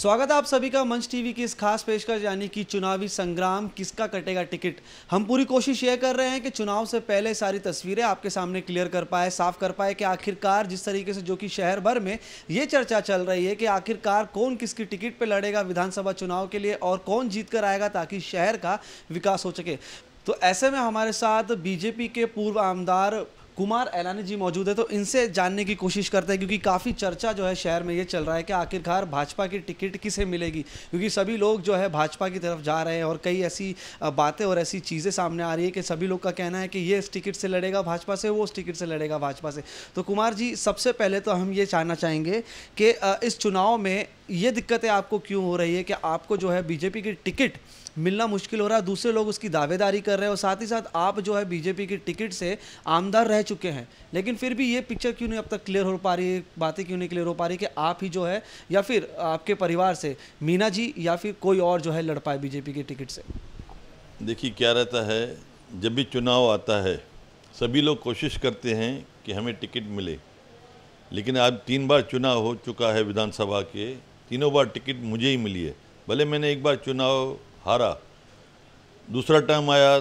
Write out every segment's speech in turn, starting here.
स्वागत है आप सभी का मंच टीवी की इस खास पेशकश यानी कि चुनावी संग्राम किसका कटेगा टिकट हम पूरी कोशिश ये कर रहे हैं कि चुनाव से पहले सारी तस्वीरें आपके सामने क्लियर कर पाए साफ कर पाए कि आखिरकार जिस तरीके से जो कि शहर भर में ये चर्चा चल रही है कि आखिरकार कौन किसकी टिकट पर लड़ेगा विधानसभा चुनाव के लिए और कौन जीत कर आएगा ताकि शहर का विकास हो सके तो ऐसे में हमारे साथ बीजेपी के पूर्व आमदार कुमार एलानी जी मौजूद है तो इनसे जानने की कोशिश करते हैं क्योंकि काफ़ी चर्चा जो है शहर में ये चल रहा है कि आखिरकार भाजपा की टिकट किसे मिलेगी क्योंकि सभी लोग जो है भाजपा की तरफ जा रहे हैं और कई ऐसी बातें और ऐसी चीज़ें सामने आ रही है कि सभी लोग का कहना है कि ये इस टिकट से लड़ेगा भाजपा से वो उस टिकट से लड़ेगा भाजपा से तो कुमार जी सबसे पहले तो हम ये जानना चाहेंगे कि इस चुनाव में ये दिक्कतें आपको क्यों हो रही है कि आपको जो है बीजेपी की टिकट मिलना मुश्किल हो रहा है दूसरे लोग उसकी दावेदारी कर रहे हैं और साथ ही साथ आप जो है बीजेपी की टिकट से आमदार रह चुके हैं लेकिन फिर भी ये पिक्चर क्यों नहीं अब तक क्लियर हो पा रही है बातें क्यों नहीं क्लियर हो पा रही कि आप ही जो है या फिर आपके परिवार से मीना जी या फिर कोई और जो है लड़ पाए बीजेपी की टिकट से देखिए क्या रहता है जब भी चुनाव आता है सभी लोग कोशिश करते हैं कि हमें टिकट मिले लेकिन आज तीन बार चुनाव हो चुका है विधानसभा के तीनों बार टिकट मुझे ही मिली है भले मैंने एक बार चुनाव हारा दूसरा टर्म आया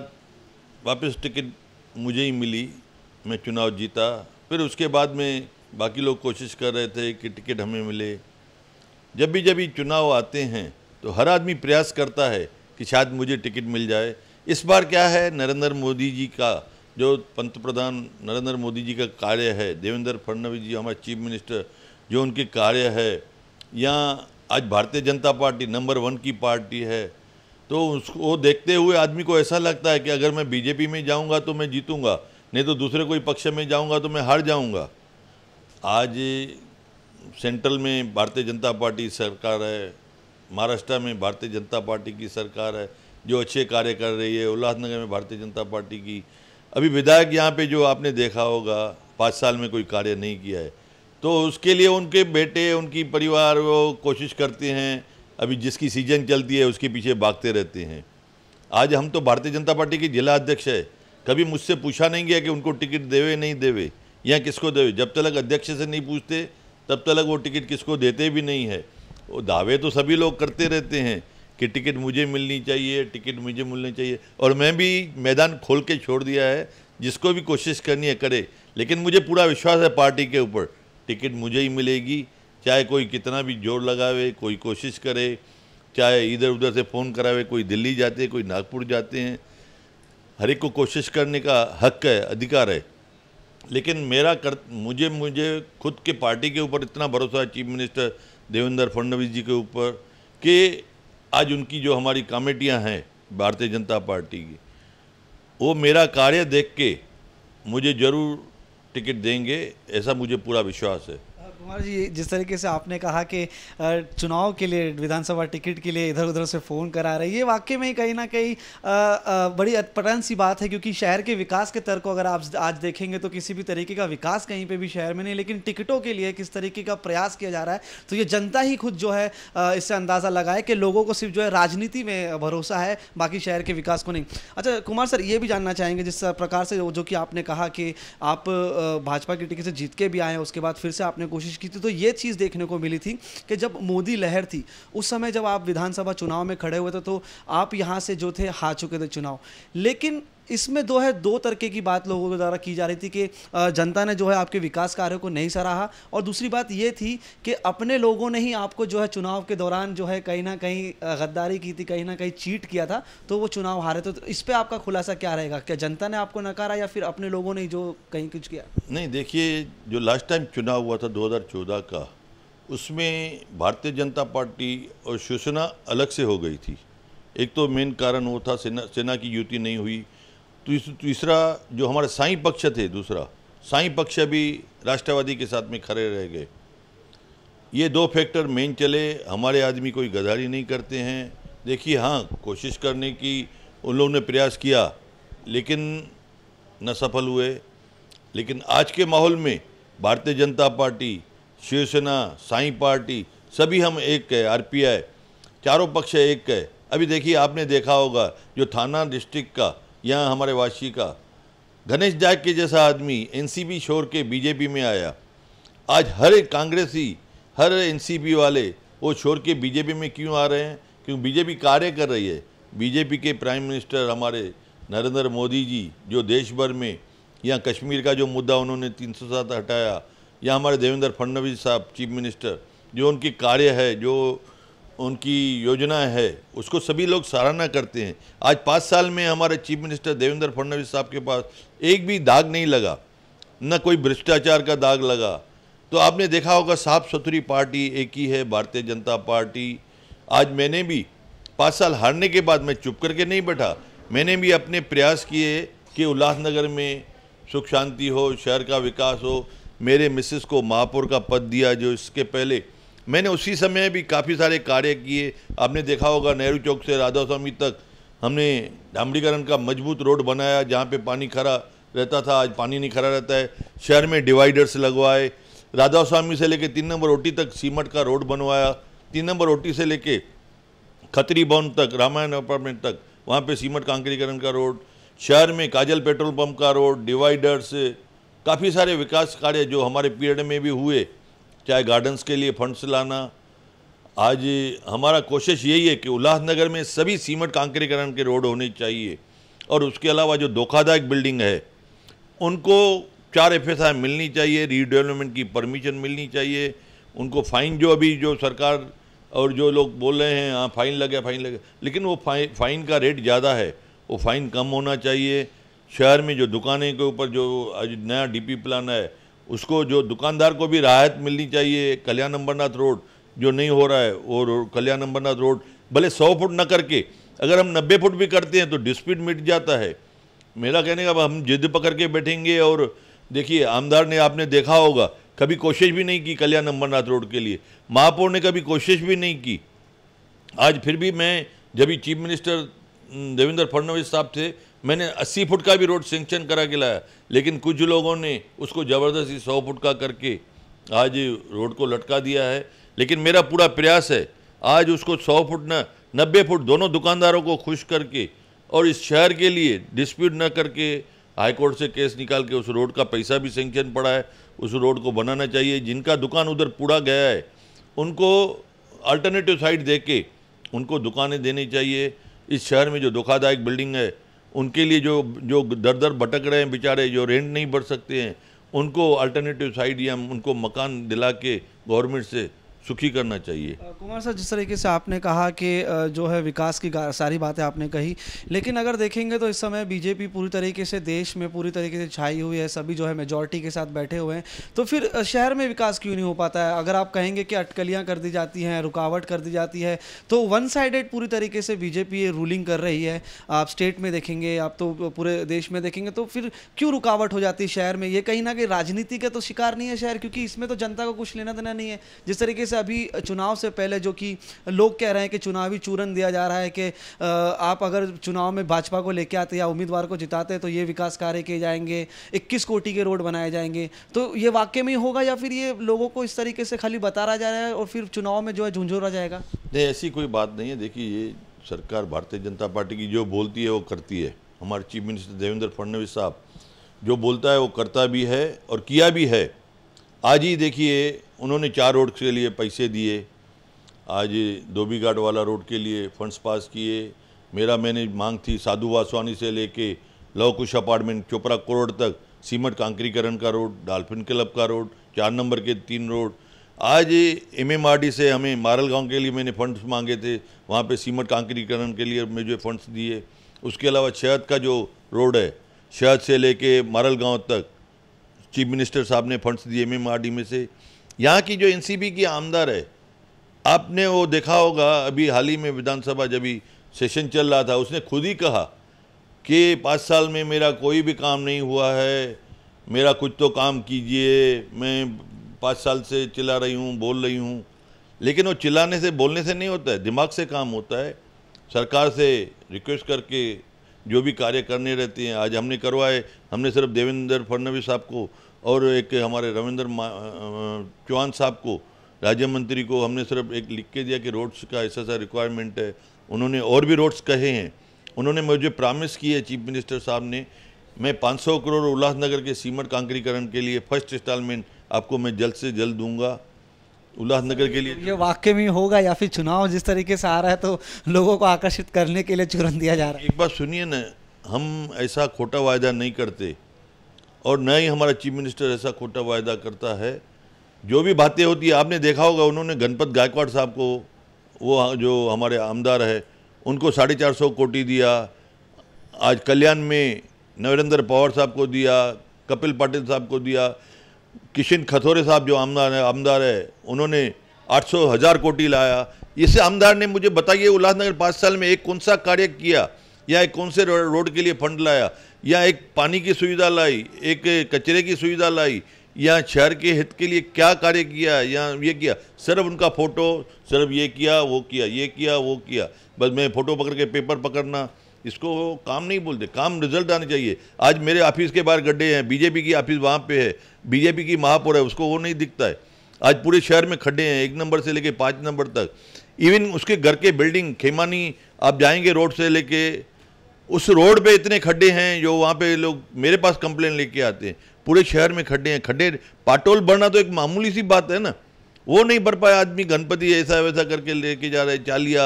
वापस टिकट मुझे ही मिली मैं चुनाव जीता फिर उसके बाद में बाकी लोग कोशिश कर रहे थे कि टिकट हमें मिले जब भी जब भी चुनाव आते हैं तो हर आदमी प्रयास करता है कि शायद मुझे टिकट मिल जाए इस बार क्या है नरेंद्र मोदी जी का जो पंत प्रधान नरेंद्र मोदी जी का कार्य है देवेंद्र फडणवीस जी हमारे चीफ मिनिस्टर जो उनके कार्य है या आज भारतीय जनता पार्टी नंबर वन की पार्टी है तो उसको वो देखते हुए आदमी को ऐसा लगता है कि अगर मैं बीजेपी में जाऊंगा तो मैं जीतूंगा नहीं तो दूसरे कोई पक्ष में जाऊंगा तो मैं हार जाऊंगा आज सेंट्रल में भारतीय जनता पार्टी सरकार है महाराष्ट्र में भारतीय जनता पार्टी की सरकार है जो अच्छे कार्य कर रही है उल्लासनगर में भारतीय जनता पार्टी की अभी विधायक यहाँ पर जो आपने देखा होगा पाँच साल में कोई कार्य नहीं किया है तो उसके लिए उनके बेटे उनकी परिवार वो कोशिश करते हैं अभी जिसकी सीजन चलती है उसके पीछे भागते रहते हैं आज हम तो भारतीय जनता पार्टी के जिला अध्यक्ष है कभी मुझसे पूछा नहीं गया कि उनको टिकट देवे नहीं देवे या किसको देवे जब तक अध्यक्ष से नहीं पूछते तब तक वो टिकट किसको देते भी नहीं है वो दावे तो सभी लोग करते रहते हैं कि टिकट मुझे मिलनी चाहिए टिकट मुझे मिलनी चाहिए और मैं भी मैदान खोल के छोड़ दिया है जिसको भी कोशिश करनी है करे लेकिन मुझे पूरा विश्वास है पार्टी के ऊपर टिकट मुझे ही मिलेगी चाहे कोई कितना भी जोर लगावे कोई कोशिश करे चाहे इधर उधर से फ़ोन करावे कोई दिल्ली जाते कोई नागपुर जाते हैं हर एक को कोशिश करने का हक है अधिकार है लेकिन मेरा कर मुझे मुझे खुद के पार्टी के ऊपर इतना भरोसा है चीफ मिनिस्टर देवेंद्र फडणवीस जी के ऊपर कि आज उनकी जो हमारी कमेटियां हैं भारतीय जनता पार्टी की वो मेरा कार्य देख के मुझे ज़रूर टिकट देंगे ऐसा मुझे पूरा विश्वास है कुमार जी जिस तरीके से आपने कहा कि चुनाव के लिए विधानसभा टिकट के लिए इधर उधर से फ़ोन करा रहे ये वाक्य में कहीं ना कहीं बड़ी अटपटन सी बात है क्योंकि शहर के विकास के तर्क को अगर आप आज देखेंगे तो किसी भी तरीके का विकास कहीं पर भी शहर में नहीं लेकिन टिकटों के लिए किस तरीके का प्रयास किया जा रहा है तो ये जनता ही खुद जो है इससे अंदाज़ा लगाए कि लोगों को सिर्फ जो है राजनीति में भरोसा है बाकी शहर के विकास को नहीं अच्छा कुमार सर ये भी जानना चाहेंगे जिस प्रकार से जो कि आपने कहा कि आप भाजपा की टिकट से जीत के भी आए उसके बाद फिर से आपने कोशिश कोशिश की थी तो ये चीज़ देखने को मिली थी कि जब मोदी लहर थी उस समय जब आप विधानसभा चुनाव में खड़े हुए थे तो आप यहाँ से जो थे हार चुके थे चुनाव लेकिन इसमें दो है दो तरीके की बात लोगों के द्वारा की जा रही थी कि जनता ने जो है आपके विकास कार्यों को नहीं सराहा और दूसरी बात ये थी कि अपने लोगों ने ही आपको जो है चुनाव के दौरान जो है कहीं ना कहीं गद्दारी की थी कहीं ना कहीं चीट किया था तो वो चुनाव हारे तो इस पर आपका खुलासा क्या रहेगा क्या जनता ने आपको नकारा या फिर अपने लोगों ने जो कहीं कुछ किया नहीं देखिए जो लास्ट टाइम चुनाव हुआ था दो का उसमें भारतीय जनता पार्टी और शिवसेना अलग से हो गई थी एक तो मेन कारण वो था सेना सेना की युति नहीं हुई तीसरा तो तो जो हमारे साई पक्ष थे दूसरा साई पक्ष भी राष्ट्रवादी के साथ में खड़े रह गए ये दो फैक्टर मेन चले हमारे आदमी कोई गदारी नहीं करते हैं देखिए हाँ कोशिश करने की उन लोगों ने प्रयास किया लेकिन न सफल हुए लेकिन आज के माहौल में भारतीय जनता पार्टी शिवसेना साई पार्टी सभी हम एक है आरपीआई चारों पक्ष एक है अभी देखिए आपने देखा होगा जो थाना डिस्ट्रिक्ट का यहाँ हमारे वाशी का गणेश जाग के जैसा आदमी एनसीबी छोड़ के बीजेपी में आया आज हर एक कांग्रेसी हर एनसीबी वाले वो छोड़ के बीजेपी में क्यों आ रहे हैं क्योंकि बीजेपी कार्य कर रही है बीजेपी के प्राइम मिनिस्टर हमारे नरेंद्र मोदी जी जो देश भर में या कश्मीर का जो मुद्दा उन्होंने तीन हटाया या हमारे देवेंद्र फडणवीस साहब चीफ मिनिस्टर जो उनकी कार्य है जो उनकी योजना है उसको सभी लोग सराहना करते हैं आज पाँच साल में हमारे चीफ मिनिस्टर देवेंद्र फडणवीस साहब के पास एक भी दाग नहीं लगा न कोई भ्रष्टाचार का दाग लगा तो आपने देखा होगा साफ सुथरी पार्टी एक ही है भारतीय जनता पार्टी आज मैंने भी पाँच साल हारने के बाद मैं चुप करके नहीं बैठा मैंने भी अपने प्रयास किए कि उल्लासनगर में सुख शांति हो शहर का विकास हो मेरे मिसेस को महापौर का पद दिया जो इसके पहले मैंने उसी समय भी काफ़ी सारे कार्य किए आपने देखा होगा नेहरू चौक से राधा स्वामी तक हमने डामरीकरण का मजबूत रोड बनाया जहाँ पे पानी खड़ा रहता था आज पानी नहीं खड़ा रहता है शहर में डिवाइडर्स लगवाए राधा स्वामी से लेके तीन नंबर ओटी तक सीमट का रोड बनवाया तीन नंबर ओटी से लेके खतरी भवन तक रामायण अपार्टमेंट तक वहाँ पे सीमट कांकरीकरण का रोड शहर में काजल पेट्रोल पंप का रोड डिवाइडर्स काफ़ी सारे विकास कार्य जो हमारे पीरियड में भी हुए चाहे गार्डन्स के लिए फंड्स लाना आज हमारा कोशिश यही है कि उल्लासनगर में सभी सीमेंट कांकरीकरण के रोड होने चाहिए और उसके अलावा जो धोखादायक बिल्डिंग है उनको चार एफ एस आई मिलनी चाहिए रीडेवलपमेंट की परमिशन मिलनी चाहिए उनको फ़ाइन जो अभी जो सरकार और जो लोग बोल रहे हैं हाँ फ़ाइन लगे फ़ाइन लगे लेकिन वो फाइन फ़ाइन का रेट ज़्यादा है वो फ़ाइन कम होना चाहिए शहर में जो दुकानें के ऊपर जो आज नया डीपी प्लान है उसको जो दुकानदार को भी राहत मिलनी चाहिए कल्याण अम्बरनाथ रोड जो नहीं हो रहा है और कल्याण अम्बरनाथ रोड भले सौ फुट न करके अगर हम नब्बे फुट भी करते हैं तो डिस्प्यूट मिट जाता है मेरा कहने का हम जिद पकड़ के बैठेंगे और देखिए आमदार ने आपने देखा होगा कभी कोशिश भी नहीं की कल्याण अम्बरनाथ रोड के लिए महापौर ने कभी कोशिश भी नहीं की आज फिर भी मैं जब ही चीफ मिनिस्टर देवेंद्र फडणवीस साहब थे मैंने 80 फुट का भी रोड सेंक्शन करा के लाया लेकिन कुछ लोगों ने उसको ज़बरदस्ती 100 फुट का करके आज रोड को लटका दिया है लेकिन मेरा पूरा प्रयास है आज उसको 100 फुट ना नब्बे फुट दोनों दुकानदारों को खुश करके और इस शहर के लिए डिस्प्यूट ना करके हाईकोर्ट से केस निकाल के उस रोड का पैसा भी सेंक्शन पड़ा है उस रोड को बनाना चाहिए जिनका दुकान उधर पूरा गया है उनको अल्टरनेटिव साइड दे के उनको दुकानें देनी चाहिए इस शहर में जो धोखादायक बिल्डिंग है उनके लिए जो जो दर दर भटक रहे हैं बेचारे जो रेंट नहीं भर सकते हैं उनको अल्टरनेटिव साइड या उनको मकान दिला के गवर्नमेंट से सुखी करना चाहिए कुमार सर जिस तरीके से आपने कहा कि जो है विकास की सारी बातें आपने कही लेकिन अगर देखेंगे तो इस समय बीजेपी पूरी तरीके से देश में पूरी तरीके से छाई हुई है सभी जो है मेजोरिटी के साथ बैठे हुए हैं तो फिर शहर में विकास क्यों नहीं हो पाता है अगर आप कहेंगे कि अटकलियाँ कर दी जाती हैं रुकावट कर दी जाती है तो वन साइडेड पूरी तरीके से बीजेपी रूलिंग कर रही है आप स्टेट में देखेंगे आप तो पूरे देश में देखेंगे तो फिर क्यों रुकावट हो जाती है शहर में ये कहीं ना कहीं राजनीति का तो शिकार नहीं है शहर क्योंकि इसमें तो जनता को कुछ लेना देना नहीं है जिस तरीके से अभी चुनाव से पहले जो कि लोग कह रहे हैं कि चुनावी चूरन दिया जा रहा है कि आप अगर चुनाव में भाजपा को लेके आते या उम्मीदवार को जिताते तो ये विकास कार्य किए जाएंगे इक्कीस कोटी के रोड बनाए जाएंगे तो ये वाक्य में होगा या फिर ये लोगों को इस तरीके से खाली बता रहा जा रहा है और फिर चुनाव में जो है झुंझुरा जाएगा नहीं ऐसी कोई बात नहीं है देखिए ये सरकार भारतीय जनता पार्टी की जो बोलती है वो करती है हमारे चीफ मिनिस्टर देवेंद्र फडणवीस साहब जो बोलता है वो करता भी है और किया भी है आज ही देखिए उन्होंने चार रोड के लिए पैसे दिए आज धोबी घाट वाला रोड के लिए फंड्स पास किए मेरा मैंने मांग थी साधु वासवानी से लेके लवकुश अपार्टमेंट चोपरा करोड़ तक सीमट कांकरीकरण का रोड डाल्फिन क्लब का रोड चार नंबर के तीन रोड आज एमएमआरडी से हमें मारल गांव के लिए मैंने फंड्स मांगे थे वहाँ पे सीमट कांकरीकरण के लिए मुझे फंड्स दिए उसके अलावा शहद का जो रोड है शहद से लेके मारल गांव तक चीफ मिनिस्टर साहब ने फंड्स दिए एम में से यहाँ की जो एनसीपी की आमदार है आपने वो देखा होगा अभी हाल ही में विधानसभा जब भी सेशन चल रहा था उसने खुद ही कहा कि पाँच साल में मेरा कोई भी काम नहीं हुआ है मेरा कुछ तो काम कीजिए मैं पाँच साल से चिल्ला रही हूँ बोल रही हूँ लेकिन वो चिल्लाने से बोलने से नहीं होता है दिमाग से काम होता है सरकार से रिक्वेस्ट करके जो भी कार्य करने रहते हैं आज हमने करवाए हमने सिर्फ देवेंद्र फडणवीस साहब को और एक हमारे रविंद्र चौहान साहब को राज्य मंत्री को हमने सिर्फ एक लिख के दिया कि रोड्स का ऐसा ऐसा रिक्वायरमेंट है उन्होंने और भी रोड्स कहे हैं उन्होंने मुझे प्रामिस की है चीफ मिनिस्टर साहब ने मैं 500 करोड़ उल्लासनगर के सीमट कांकरीकरण के लिए फर्स्ट इंस्टॉलमेंट आपको मैं जल्द से जल्द दूंगा उल्लासनगर के लिए ये वाक्य में होगा या फिर चुनाव जिस तरीके से आ रहा है तो लोगों को आकर्षित करने के लिए चुरन दिया जा रहा है एक बात सुनिए ना हम ऐसा खोटा वायदा नहीं करते और न ही हमारा चीफ मिनिस्टर ऐसा खोटा वायदा करता है जो भी बातें होती है आपने देखा होगा उन्होंने गणपत गायकवाड़ साहब को वो हाँ, जो हमारे आमदार है उनको साढ़े चार सौ कोटी दिया आज कल्याण में नरेंद्र पवार साहब को दिया कपिल पाटिल साहब को दिया किशन खथोरे साहब जो आमदार है आमदार है उन्होंने आठ सौ हज़ार कोटी लाया इसे आमदार ने मुझे बताइए उल्लासनगर पाँच साल में एक कौन सा कार्य किया या एक कौन से रोड के लिए फंड लाया या एक पानी की सुविधा लाई एक कचरे की सुविधा लाई या शहर के हित के लिए क्या कार्य किया या ये किया सिर्फ उनका फ़ोटो सिर्फ ये किया वो किया ये किया वो किया बस मैं फ़ोटो पकड़ के पेपर पकड़ना इसको काम नहीं बोलते काम रिजल्ट आने चाहिए आज मेरे ऑफिस के बाहर गड्ढे हैं बीजेपी की ऑफिस वहाँ पे है बीजेपी की महापौर है उसको वो नहीं दिखता है आज पूरे शहर में खड्डे हैं एक नंबर से लेके पाँच नंबर तक इवन उसके घर के बिल्डिंग खेमानी आप जाएंगे रोड से लेके उस रोड पे इतने खड्डे हैं जो वहाँ पे लोग मेरे पास कंप्लेन लेके आते हैं पूरे शहर में खड्डे हैं खड्डे पाटोल भरना तो एक मामूली सी बात है ना वो नहीं भर पाया आदमी गणपति ऐसा वैसा करके लेके जा रहे चालिया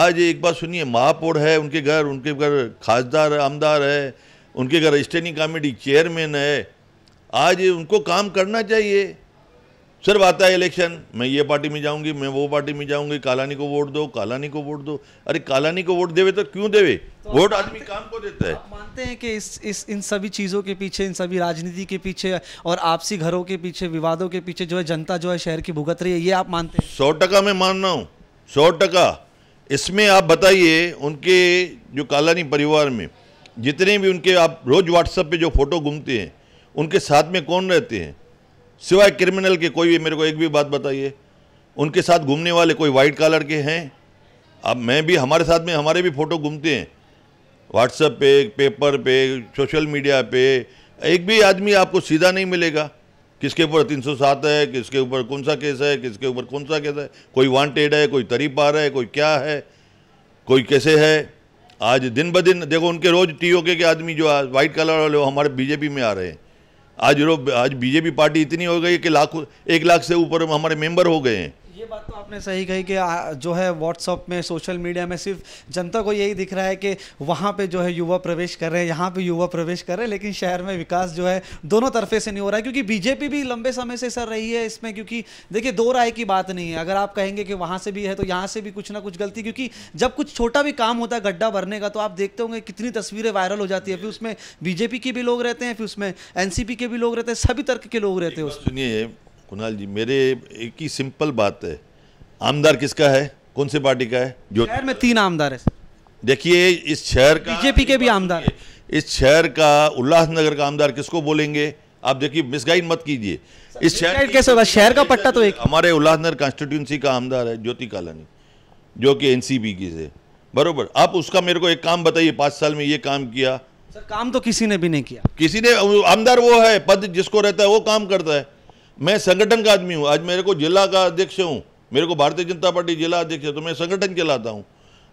आज एक बात सुनिए महापौर है उनके घर उनके घर खासदार आमदार है उनके घर स्टैंडिंग कमेटी चेयरमैन है आज उनको काम करना चाहिए सर आता है इलेक्शन मैं ये पार्टी में जाऊंगी मैं वो पार्टी में जाऊंगी कालानी को वोट दो कालानी को वोट दो अरे कालानी को वोट देवे तो क्यों देवे तो वोट आदमी काम को देता है मानते हैं कि इस इस इन सभी चीज़ों के पीछे इन सभी राजनीति के पीछे और आपसी घरों के पीछे विवादों के पीछे जो है जनता जो है शहर की भुगत रही है ये आप मानते हैं सौ टका मैं मान रहा हूँ सौ टका इसमें आप बताइए उनके जो कालानी परिवार में जितने भी उनके आप रोज़ व्हाट्सएप पर जो फोटो घूमते हैं उनके साथ में कौन रहते हैं सिवाय क्रिमिनल के कोई भी मेरे को एक भी बात बताइए उनके साथ घूमने वाले कोई वाइट कॉलर के हैं अब मैं भी हमारे साथ में हमारे भी फ़ोटो घूमते हैं व्हाट्सएप पे पेपर पे सोशल मीडिया पे एक भी आदमी आपको सीधा नहीं मिलेगा किसके ऊपर तीन सौ सात है किसके ऊपर कौन सा केस है किसके ऊपर कौन सा केस है कोई वांटेड है कोई तरी पा रहा है कोई क्या है कोई कैसे है आज दिन ब दिन देखो उनके रोज़ टी के आदमी जो वाइट कलर वाले वो हमारे बीजेपी में आ रहे हैं आज रो आज बीजेपी पार्टी इतनी हो गई कि लाखों एक लाख से ऊपर हमारे मेंबर हो गए हैं ये बात तो आपने सही कही कि जो है व्हाट्सअप में सोशल मीडिया में सिर्फ जनता को यही दिख रहा है कि वहाँ पे जो है युवा प्रवेश कर रहे हैं यहाँ पे युवा प्रवेश कर रहे हैं लेकिन शहर में विकास जो है दोनों तरफे से नहीं हो रहा है क्योंकि बीजेपी भी लंबे समय से सर रही है इसमें क्योंकि देखिए दो राय की बात नहीं है अगर आप कहेंगे कि वहाँ से भी है तो यहाँ से भी कुछ ना कुछ गलती क्योंकि जब कुछ छोटा भी काम होता है गड्ढा भरने का तो आप देखते होंगे कितनी तस्वीरें वायरल हो जाती है फिर उसमें बीजेपी के भी लोग रहते हैं फिर उसमें एनसीपी के भी लोग रहते हैं सभी तर्क के लोग रहते हैं सुनिए कुणाल जी मेरे एक ही सिंपल बात है आमदार किसका है कौन सी पार्टी का है जो शहर में तीन आमदार है देखिए इस शहर का बीजेपी के भी आमदार है इस शहर का उल्लासनगर का आमदार किसको बोलेंगे आप देखिए मिसगाइड मत कीजिए इस शहर कैसे होगा शहर का पट्टा तो एक हमारे उल्लासनगर कॉन्स्टिट्यूंसी का आमदार है ज्योति कालानी जो कि एनसीपी की से बरोबर आप उसका मेरे को एक काम बताइए पाँच साल में ये काम किया सर काम तो किसी ने भी नहीं किया किसी ने आमदार वो है पद जिसको रहता है वो काम करता है मैं संगठन का आदमी हूँ आज मेरे को जिला का अध्यक्ष हूँ मेरे को भारतीय जनता पार्टी जिला अध्यक्ष है तो मैं संगठन चलाता हूँ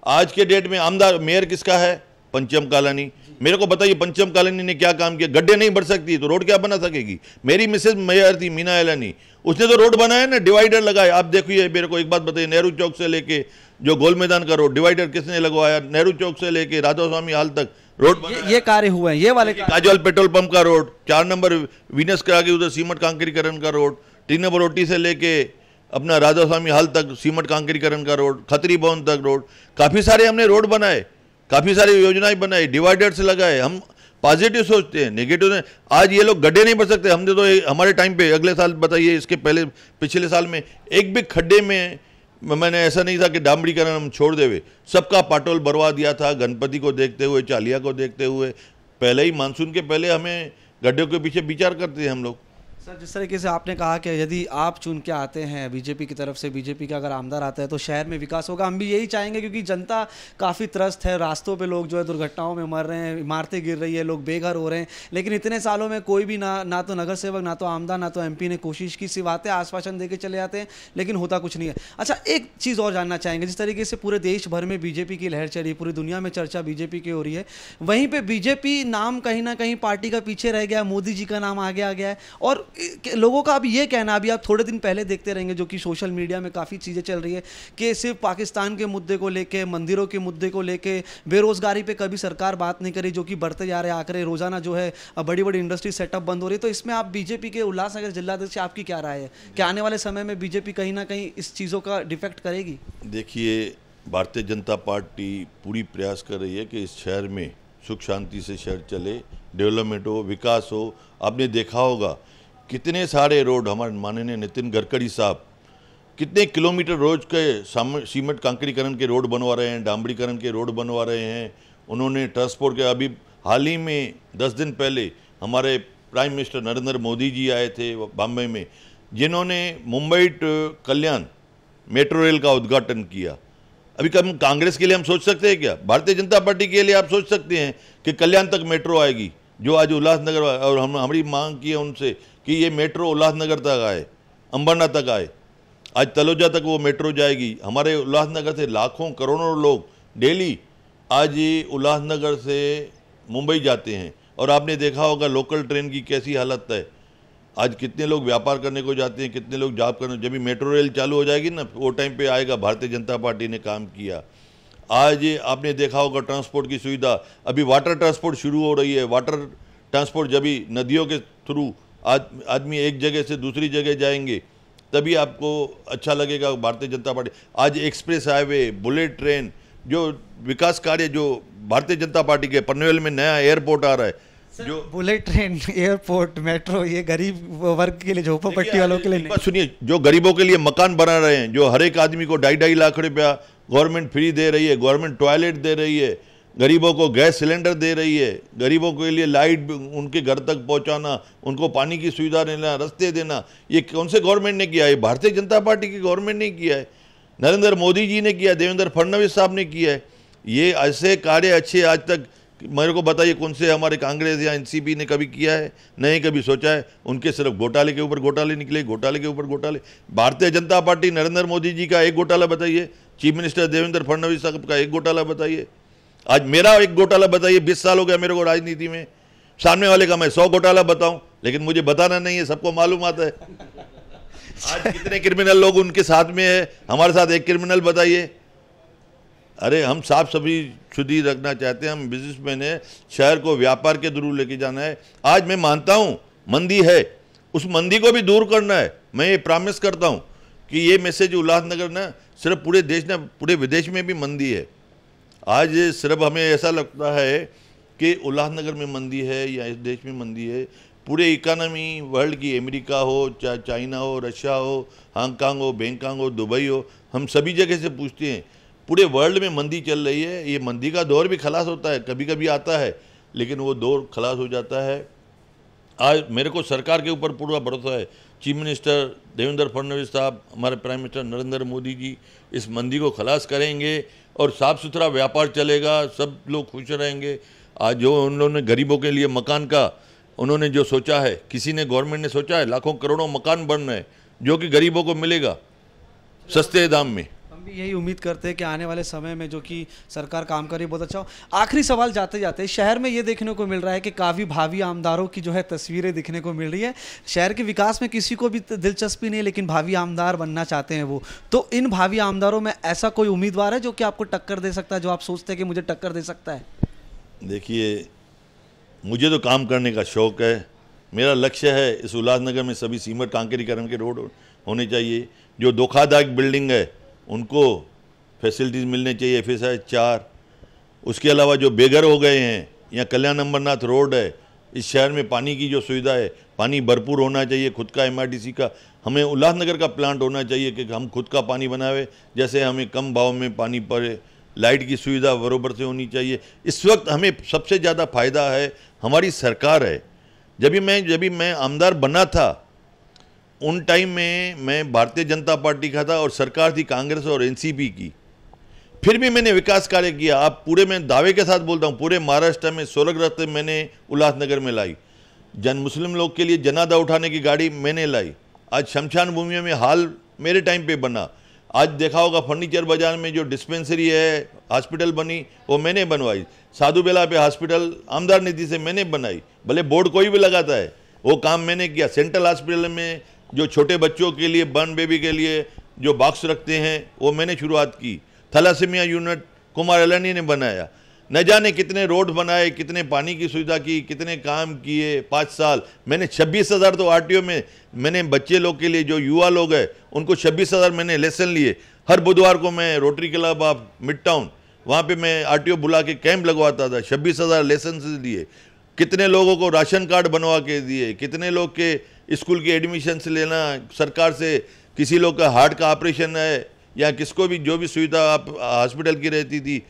आज के डेट में आमदार मेयर किसका है पंचम कालानी मेरे को बताइए पंचम कालानी ने क्या काम किया गड्ढे नहीं भर सकती तो रोड क्या बना सकेगी मेरी मिसेज मेयर थी मीना एलानी उसने तो रोड बनाया ना डिवाइडर लगाया आप देखिए मेरे को एक बात बताइए नेहरू चौक से लेके जो गोल मैदान का रोड डिवाइडर किसने लगवाया नेहरू चौक से लेके राधा स्वामी हाल तक रोड ये, ये कार्य हुए हैं ये वाले काजल पेट्रोल पंप का रोड चार नंबर वीनस करा के उधर सीमट कांक्रीकरण का रोड तीन नंबर ओटी से लेके अपना राधा स्वामी हाल तक सीमट कांक्रीकरण का रोड खतरी भवन तक रोड काफ़ी सारे हमने रोड बनाए काफ़ी सारी योजनाएं बनाई डिवाइडर्स लगाए हम पॉजिटिव सोचते हैं नेगेटिव ने, आज ये लोग गड्ढे नहीं भर सकते हमने तो हमारे टाइम पे अगले साल बताइए इसके पहले पिछले साल में एक भी खड्डे में मैंने ऐसा नहीं था कि डामड़ीकरण हम छोड़ देवे सबका पाटोल बरवा दिया था गणपति को देखते हुए चालिया को देखते हुए पहले ही मानसून के पहले हमें गड्ढे के पीछे विचार करते थे हम लोग सर जिस तरीके से आपने कहा कि यदि आप चुन के आते हैं बीजेपी की तरफ से बीजेपी का अगर आमदार आता है तो शहर में विकास होगा हम भी यही चाहेंगे क्योंकि जनता काफ़ी त्रस्त है रास्तों पे लोग जो है दुर्घटनाओं में मर रहे हैं इमारतें गिर रही है लोग बेघर हो रहे हैं लेकिन इतने सालों में कोई भी ना ना तो नगर सेवक ना तो आमदार ना तो एम ने कोशिश की सिवाते आश्वासन दे के चले जाते हैं लेकिन होता कुछ नहीं है अच्छा एक चीज़ और जानना चाहेंगे जिस तरीके से पूरे देश भर में बीजेपी की लहर चली पूरी दुनिया में चर्चा बीजेपी की हो रही है वहीं पर बीजेपी नाम कहीं ना कहीं पार्टी का पीछे रह गया मोदी जी का नाम आगे आ गया है और लोगों का अब ये कहना अभी आप थोड़े दिन पहले देखते रहेंगे जो कि सोशल मीडिया में काफ़ी चीज़ें चल रही है कि सिर्फ पाकिस्तान के मुद्दे को लेके मंदिरों के मुद्दे को लेके बेरोज़गारी पे कभी सरकार बात नहीं करी जो कि बढ़ते जा रहे आंकड़े रोज़ाना जो है बड़ी बड़ी इंडस्ट्री सेटअप बंद हो रही है तो इसमें आप बीजेपी के उल्लासनगर जिलाध्यक्ष आपकी क्या राय है कि आने वाले समय में बीजेपी कहीं ना कहीं इस चीज़ों का डिफेक्ट करेगी देखिए भारतीय जनता पार्टी पूरी प्रयास कर रही है कि इस शहर में सुख शांति से शहर चले डेवलपमेंट हो विकास हो आपने देखा होगा कितने सारे रोड हमारे माननीय नितिन गडकरी साहब कितने किलोमीटर रोज के सीमेंट कंकरीकरण के रोड बनवा रहे हैं डांबरीकरण के रोड बनवा रहे हैं उन्होंने ट्रांसपोर्ट के अभी हाल ही में दस दिन पहले हमारे प्राइम मिनिस्टर नरेंद्र मोदी जी आए थे बॉम्बे में जिन्होंने Mumbai to Kalyan metro rail का उद्घाटन किया अभी कम कांग्रेस के लिए हम सोच सकते हैं क्या भारतीय जनता पार्टी के लिए आप सोच सकते हैं कि कल्याण तक मेट्रो आएगी जो आज उल्लासनगर और हम हमारी मांग की है उनसे कि ये मेट्रो उल्लासनगर तक आए अम्बरना तक आए आज तलोजा तक वो मेट्रो जाएगी हमारे उल्लासनगर से लाखों करोड़ों लोग डेली आज ये उल्लासनगर से मुंबई जाते हैं और आपने देखा होगा लोकल ट्रेन की कैसी हालत है आज कितने लोग व्यापार करने को जाते हैं कितने लोग जॉब करने जब भी मेट्रो रेल चालू हो जाएगी ना वो टाइम पे आएगा भारतीय जनता पार्टी ने काम किया आज आपने देखा होगा ट्रांसपोर्ट की सुविधा अभी वाटर ट्रांसपोर्ट शुरू हो रही है वाटर ट्रांसपोर्ट जब भी नदियों के थ्रू आदमी एक जगह से दूसरी जगह जाएंगे तभी आपको अच्छा लगेगा भारतीय जनता पार्टी आज एक्सप्रेस हाईवे बुलेट ट्रेन जो विकास कार्य जो भारतीय जनता पार्टी के पनवेल में नया एयरपोर्ट आ रहा है जो बुलेट ट्रेन एयरपोर्ट मेट्रो ये गरीब वर्ग के लिए झोपड़पट्टी वालों के लिए सुनिए जो गरीबों के लिए मकान बना रहे हैं जो हर एक आदमी को ढाई ढाई लाख रुपया गवर्नमेंट फ्री दे रही है गवर्नमेंट टॉयलेट दे रही है गरीबों को गैस सिलेंडर दे रही है गरीबों के लिए लाइट उनके घर तक पहुंचाना उनको पानी की सुविधा देना रास्ते देना ये कौन से गवर्नमेंट ने किया है भारतीय जनता पार्टी की गवर्नमेंट ने किया है नरेंद्र मोदी जी ने किया देवेंद्र फडणवीस साहब ने किया है ये ऐसे कार्य अच्छे आज तक मेरे को बताइए कौन से हमारे कांग्रेस या एनसीपी ने कभी किया है नहीं कभी सोचा है उनके सिर्फ घोटाले के ऊपर घोटाले निकले घोटाले के ऊपर घोटाले भारतीय जनता पार्टी नरेंद्र मोदी जी का एक घोटाला बताइए चीफ मिनिस्टर देवेंद्र फडणवीस साहब का एक घोटाला बताइए आज मेरा एक घोटाला बताइए बीस साल हो गया मेरे को राजनीति में सामने वाले का मैं सौ घोटाला बताऊं लेकिन मुझे बताना नहीं है सबको मालूम आता है आज कितने क्रिमिनल लोग उनके साथ में है हमारे साथ एक क्रिमिनल बताइए अरे हम साफ सभी शुदी रखना चाहते हैं हम बिजनेसमैन है शहर को व्यापार के दूर लेके जाना है आज मैं मानता हूँ मंदी है उस मंदी को भी दूर करना है मैं ये प्रामिस करता हूँ कि ये मैसेज उल्लासनगर ना सिर्फ पूरे देश ने पूरे विदेश में भी मंदी है आज सिर्फ हमें ऐसा लगता है कि उल्लासनगर में मंदी है या इस देश में मंदी है पूरे इकानमी वर्ल्ड की अमेरिका हो चाहे चाइना हो रशिया हो हांगकांग हो बैंकॉक हो दुबई हो हम सभी जगह से पूछते हैं पूरे वर्ल्ड में मंदी चल रही है ये मंदी का दौर भी खलास होता है कभी कभी आता है लेकिन वो दौर खलास हो जाता है आज मेरे को सरकार के ऊपर पूरा भरोसा है चीफ मिनिस्टर देवेंद्र फडणवीस साहब हमारे प्राइम मिनिस्टर नरेंद्र मोदी जी इस मंदी को खलास करेंगे और साफ़ सुथरा व्यापार चलेगा सब लोग खुश रहेंगे आज जो उन्होंने गरीबों के लिए मकान का उन्होंने जो सोचा है किसी ने गवर्नमेंट ने सोचा है लाखों करोड़ों मकान बन रहे हैं जो कि गरीबों को मिलेगा सस्ते दाम में भी यही उम्मीद करते हैं कि आने वाले समय में जो कि सरकार काम कर रही बहुत अच्छा हो आखिरी सवाल जाते जाते शहर में ये देखने को मिल रहा है कि काफ़ी भावी आमदारों की जो है तस्वीरें दिखने को मिल रही है शहर के विकास में किसी को भी दिलचस्पी नहीं लेकिन भावी आमदार बनना चाहते हैं वो तो इन भावी आमदारों में ऐसा कोई उम्मीदवार है जो कि आपको टक्कर दे सकता है जो आप सोचते हैं कि मुझे टक्कर दे सकता है देखिए मुझे तो काम करने का शौक़ है मेरा लक्ष्य है इस उल्लासनगर में सभी सीमट कांकेरीकरण के रोड होने चाहिए जो धोखादायक बिल्डिंग है उनको फैसिलिटीज़ मिलने चाहिए एफ एस आई चार उसके अलावा जो बेघर हो गए हैं या कल्याण अम्बरनाथ रोड है इस शहर में पानी की जो सुविधा है पानी भरपूर होना चाहिए खुद का सी का हमें उल्लासनगर का प्लांट होना चाहिए कि हम खुद का पानी बनावे जैसे हमें कम भाव में पानी पड़े लाइट की सुविधा बरोबर से होनी चाहिए इस वक्त हमें सबसे ज़्यादा फ़ायदा है हमारी सरकार है जब भी मैं जब भी मैं आमदार बना था उन टाइम में मैं भारतीय जनता पार्टी का था और सरकार थी कांग्रेस और एनसीपी की फिर भी मैंने विकास कार्य किया आप पूरे मैं दावे के साथ बोलता हूँ पूरे महाराष्ट्र में सोलह रस्ते मैंने उल्लासनगर में लाई जन मुस्लिम लोग के लिए जनादा उठाने की गाड़ी मैंने लाई आज शमशान भूमि में हाल मेरे टाइम पे बना आज देखा होगा फर्नीचर बाजार में जो डिस्पेंसरी है हॉस्पिटल बनी वो मैंने बनवाई साधु बेला पे हॉस्पिटल आमदार निधि से मैंने बनाई भले बोर्ड कोई भी लगाता है वो काम मैंने किया सेंट्रल हॉस्पिटल में जो छोटे बच्चों के लिए बर्न बेबी के लिए जो बॉक्स रखते हैं वो मैंने शुरुआत की थलासीमिया यूनिट कुमार अलानी ने बनाया न जाने कितने रोड बनाए कितने पानी की सुविधा की कितने काम किए पाँच साल मैंने छब्बीस हज़ार तो आर में मैंने बच्चे लोग के लिए जो युवा लोग हैं उनको छब्बीस हज़ार मैंने लेसन लिए हर बुधवार को मैं rotary club of midtown वहाँ पर मैं आर बुला के कैंप लगवाता था छब्बीस हज़ार लेसन लिए कितने लोगों को राशन कार्ड बनवा के दिए कितने लोग के स्कूल की एडमिशन से लेना सरकार से किसी लोग का हार्ट का ऑपरेशन है या किसको भी जो भी सुविधा आप हॉस्पिटल की रहती थी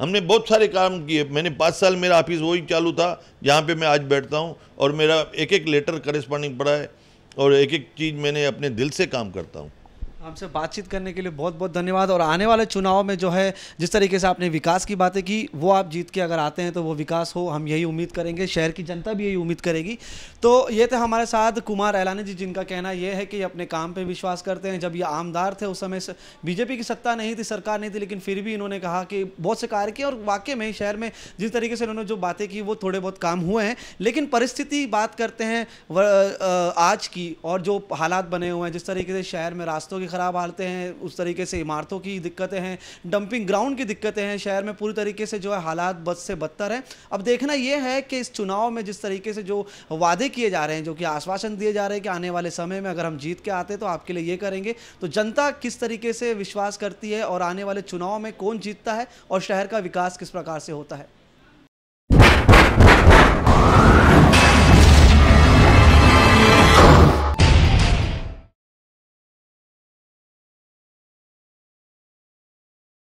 हमने बहुत सारे काम किए मैंने पाँच साल मेरा ऑफिस वही चालू था जहाँ पे मैं आज बैठता हूँ और मेरा एक एक लेटर करस्पॉन्डिंग पड़ा है और एक एक चीज़ मैंने अपने दिल से काम करता हूँ हमसे बातचीत करने के लिए बहुत बहुत धन्यवाद और आने वाले चुनाव में जो है जिस तरीके से आपने विकास की बातें की वो आप जीत के अगर आते हैं तो वो विकास हो हम यही उम्मीद करेंगे शहर की जनता भी यही उम्मीद करेगी तो ये थे हमारे साथ कुमार एलानी जी जिनका कहना ये है कि अपने काम पर विश्वास करते हैं जब ये आमदार थे उस समय बीजेपी की सत्ता नहीं थी सरकार नहीं थी लेकिन फिर भी इन्होंने कहा कि बहुत से कार्य किए और वाकई में शहर में जिस तरीके से इन्होंने जो बातें की वो थोड़े बहुत काम हुए हैं लेकिन परिस्थिति बात करते हैं आज की और जो हालात बने हुए हैं जिस तरीके से शहर में रास्तों की ख़राब हालतें हैं उस तरीके से इमारतों की दिक्कतें हैं डंपिंग ग्राउंड की दिक्कतें हैं शहर में पूरी तरीके से जो है हालात बद से बदतर हैं अब देखना यह है कि इस चुनाव में जिस तरीके से जो वादे किए जा रहे हैं जो कि आश्वासन दिए जा रहे हैं कि आने वाले समय में अगर हम जीत के आते तो आपके लिए ये करेंगे तो जनता किस तरीके से विश्वास करती है और आने वाले चुनाव में कौन जीतता है और शहर का विकास किस प्रकार से होता है